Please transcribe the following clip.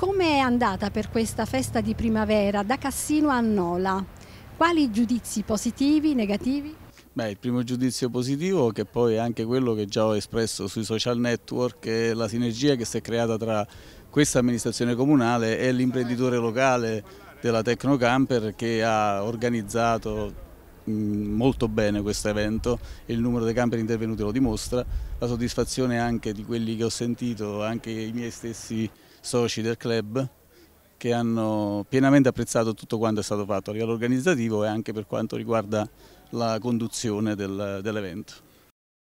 Come è andata per questa festa di primavera da Cassino a Nola? Quali giudizi positivi, negativi? Beh, il primo giudizio positivo che poi è anche quello che già ho espresso sui social network è la sinergia che si è creata tra questa amministrazione comunale e l'imprenditore locale della Tecnocamper che ha organizzato molto bene questo evento e il numero dei camper intervenuti lo dimostra, la soddisfazione anche di quelli che ho sentito, anche i miei stessi soci del club che hanno pienamente apprezzato tutto quanto è stato fatto a livello organizzativo e anche per quanto riguarda la conduzione del, dell'evento.